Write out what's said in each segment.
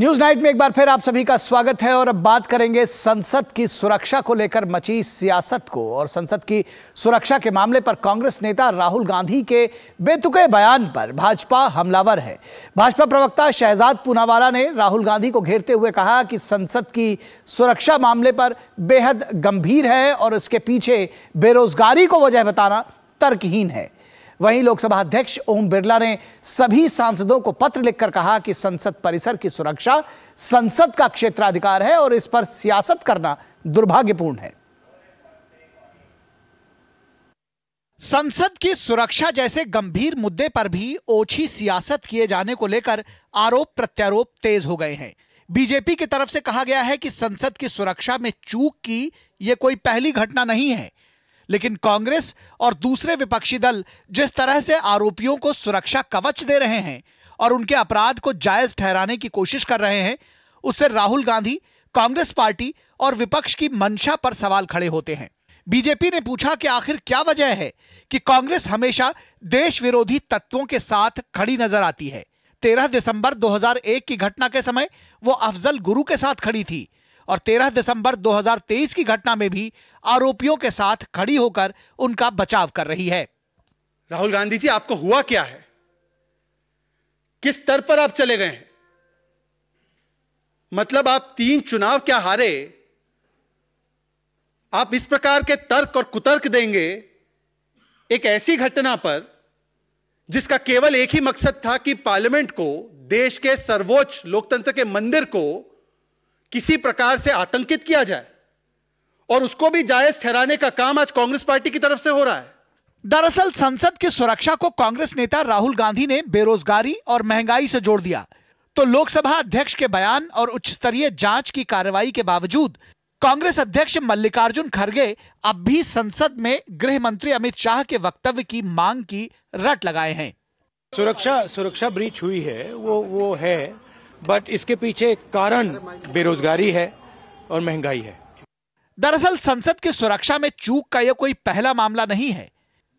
news night में एक बार फिर आप सभी का स्वागत है और अब बात करेंगे संसद की सुरक्षा को लेकर मची सियासत को और संसद की सुरक्षा के मामले पर कांग्रेस नेता राहुल गांधी के बेतुके बयान पर भाजपा हमलावर है भाजपा प्रवक्ता शहजाद पूनावाला ने राहुल गांधी को घेरते हुए कहा कि संसद की सुरक्षा मामले पर बेहद गंभीर है और इसके पीछे बेरोजगारी को वजह बताना तर्कहीन है वहीं लोकसभा अध्यक्ष ओम बिरला ने सभी सांसदों को पत्र लिखकर कहा कि संसद परिसर की सुरक्षा संसद का क्षेत्राधिकार है और इस पर सियासत करना दुर्भाग्यपूर्ण है संसद की सुरक्षा जैसे गंभीर मुद्दे पर भी ओछी सियासत किए जाने को लेकर आरोप प्रत्यारोप तेज हो गए हैं बीजेपी की तरफ से कहा गया है कि संसद की सुरक्षा में चूक की यह कोई पहली घटना नहीं है लेकिन कांग्रेस और दूसरे विपक्षी दल जिस तरह से आरोपियों को सुरक्षा कवच दे रहे हैं और उनके अपराध को जायज ठहराने की कोशिश कर रहे हैं उससे राहुल गांधी कांग्रेस पार्टी और विपक्ष की मंशा पर सवाल खड़े होते हैं बीजेपी ने पूछा कि आखिर क्या वजह है कि कांग्रेस हमेशा देश विरोधी तत्वों के साथ खड़ी नजर आती है 13 दिसंबर 2001 की घटना के समय वो अफजल गुरु के साथ खड़ी थी और 13 दिसंबर 2023 की घटना में भी आरोपियों के साथ खड़ी होकर उनका बचाव कर रही है राहुल गांधी जी आपको हुआ क्या है किस स्तर पर आप चले गए हैं मतलब आप तीन चुनाव क्या हारे आप इस प्रकार के तर्क और कुतर्क देंगे एक ऐसी घटना पर जिसका केवल एक ही मकसद था कि पार्लियामेंट को देश के सर्वोच्च लोकतंत्र के मंदिर को किसी प्रकार से आतंकित किया जाए और उसको भी जायज ठहराने का काम आज कांग्रेस पार्टी की तरफ से हो रहा है दरअसल संसद की सुरक्षा को कांग्रेस नेता राहुल गांधी ने बेरोजगारी और महंगाई से जोड़ दिया तो लोकसभा अध्यक्ष के बयान और उच्च स्तरीय जांच की कार्रवाई के बावजूद कांग्रेस अध्यक्ष मल्लिकार्जुन खड़गे अब भी संसद में गृह मंत्री अमित शाह के वक्तव्य की मांग की रट लगाए हैं सुरक्षा सुरक्षा ब्रीच हुई है वो वो है बट इसके पीछे कारण बेरोजगारी है और महंगाई है दरअसल संसद की सुरक्षा में चूक का यह कोई पहला मामला नहीं है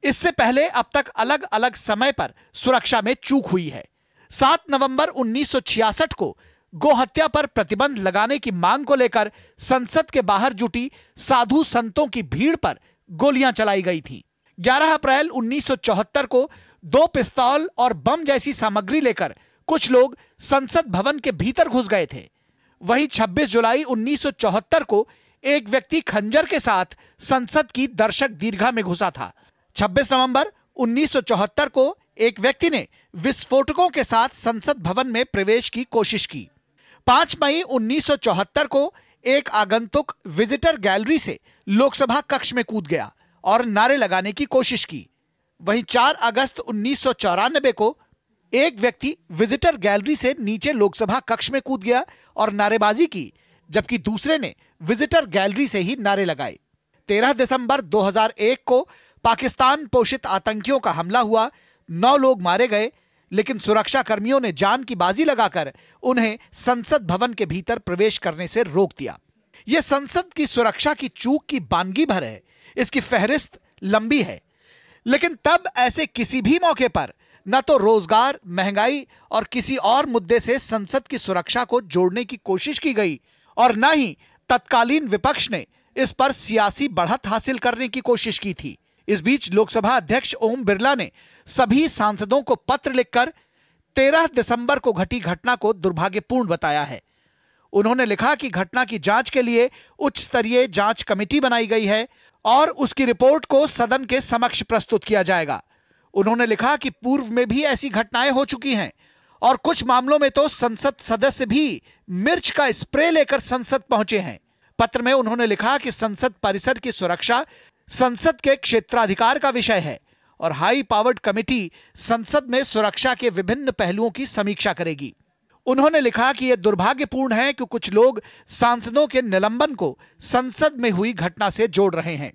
इससे पहले अब तक अलग अलग समय पर सुरक्षा में चूक हुई है 7 नवंबर 1966 को गोहत्या पर प्रतिबंध लगाने की मांग को लेकर संसद के बाहर जुटी साधु संतों की भीड़ पर गोलियां चलाई गई थी 11 अप्रैल 1974 को दो पिस्तौल और बम जैसी सामग्री लेकर कुछ लोग संसद भवन के भीतर घुस गए थे वहीं 26 जुलाई 1974 को एक व्यक्ति खंजर के साथ संसद की दर्शक दीर्घा में घुसा था 26 नवंबर 1974 को एक व्यक्ति ने विस्फोटकों के साथ संसद भवन में प्रवेश की कोशिश की 5 मई 1974 को एक आगंतुक विजिटर गैलरी से लोकसभा कक्ष में कूद गया और नारे लगाने की कोशिश की वहीं 4 अगस्त उन्नीस को एक व्यक्ति विजिटर गैलरी से नीचे लोकसभा कक्ष में कूद गया और नारेबाजी की जबकि दूसरे ने विजिटर गैलरी से ही नारे लगाए 13 दिसंबर 2001 को पाकिस्तान पोषित आतंकियों का हमला हुआ नौ लोग मारे गए लेकिन सुरक्षा कर्मियों ने जान की बाजी लगाकर उन्हें संसद भवन के भीतर प्रवेश करने से रोक दिया यह संसद की सुरक्षा की चूक की बानगी भर है इसकी फहरिस्त लंबी है लेकिन तब ऐसे किसी भी मौके पर न तो रोजगार महंगाई और किसी और मुद्दे से संसद की सुरक्षा को जोड़ने की कोशिश की गई और न ही तत्कालीन विपक्ष ने इस पर सियासी बढ़त हासिल करने की कोशिश की थी इस बीच लोकसभा अध्यक्ष ओम बिरला ने सभी सांसदों को पत्र लिखकर 13 दिसंबर को घटी घटना को दुर्भाग्यपूर्ण बताया है उन्होंने लिखा कि घटना की जांच के लिए उच्च स्तरीय जांच कमेटी बनाई गई है और उसकी रिपोर्ट को सदन के समक्ष प्रस्तुत किया जाएगा उन्होंने लिखा कि पूर्व में भी ऐसी घटनाएं हो चुकी हैं और कुछ मामलों में तो संसद सदस्य भी मिर्च का स्प्रे लेकर संसद पहुंचे हैं पत्र में उन्होंने लिखा कि संसद परिसर की सुरक्षा संसद के क्षेत्राधिकार का विषय है और हाई पावर्ड कमेटी संसद में सुरक्षा के विभिन्न पहलुओं की समीक्षा करेगी उन्होंने लिखा कि यह दुर्भाग्यपूर्ण है कि कुछ लोग सांसदों के निलंबन को संसद में हुई घटना से जोड़ रहे हैं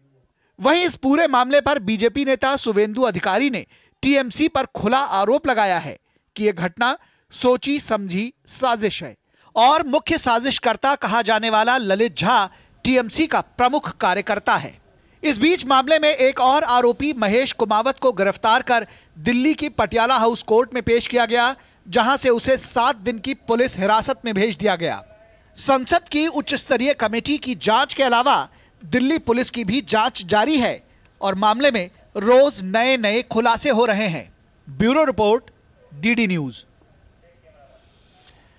वहीं इस पूरे मामले पर बीजेपी नेता सुवेंदु अधिकारी ने टीएमसी पर खुला आरोप लगाया है कि यह घटना सोची समझी साजिश है और मुख्य साजिशकर्ता कहा जाने वाला ललित झा टीएमसी का प्रमुख कार्यकर्ता है इस बीच मामले में एक और आरोपी महेश कुमावत को गिरफ्तार कर दिल्ली की पटियाला हाउस कोर्ट में पेश किया गया जहां से उसे सात दिन की पुलिस हिरासत में भेज दिया गया संसद की उच्च स्तरीय कमेटी की जांच के अलावा दिल्ली पुलिस की भी जांच जारी है और मामले में रोज नए नए खुलासे हो रहे हैं ब्यूरो रिपोर्ट डीडी न्यूज़